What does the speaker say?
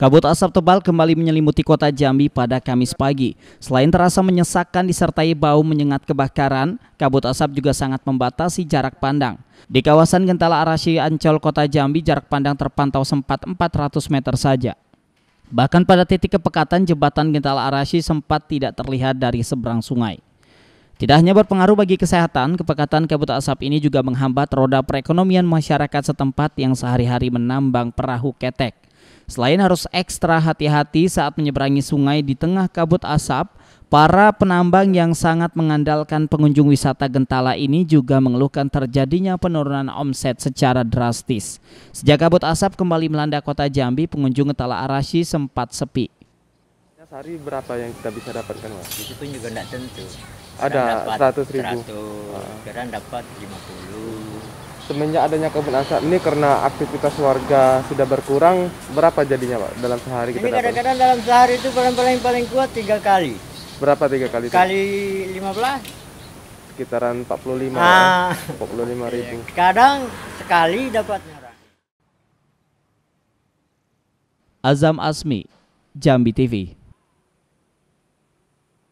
Kabut asap tebal kembali menyelimuti kota Jambi pada Kamis pagi. Selain terasa menyesakkan disertai bau menyengat kebakaran, kabut asap juga sangat membatasi jarak pandang. Di kawasan Gentala Arashi Ancol, kota Jambi, jarak pandang terpantau sempat 400 meter saja. Bahkan pada titik kepekatan jembatan Gentala Arashi sempat tidak terlihat dari seberang sungai. Tidak hanya berpengaruh bagi kesehatan, kepekatan kabut asap ini juga menghambat roda perekonomian masyarakat setempat yang sehari-hari menambang perahu ketek. Selain harus ekstra hati-hati saat menyeberangi sungai di tengah kabut asap, para penambang yang sangat mengandalkan pengunjung wisata Gentala ini juga mengeluhkan terjadinya penurunan omset secara drastis. Sejak kabut asap kembali melanda kota Jambi, pengunjung Gentala Arashi sempat sepi. Sehari berapa yang kita bisa dapatkan, Mas? Itu pun juga tidak tentu. Ada 100 ribu. 100, ah. dapat 50, semenjak adanya kabut asap ini karena aktivitas warga sudah berkurang berapa jadinya pak dalam sehari kita ini kadang-kadang dalam sehari itu paling paling paling kuat tiga kali berapa tiga kali kali lima belas sekitaran empat puluh lima ya. ah. empat puluh lima ribu iya. kadang sekali dapatnya Azam Asmi Jambi TV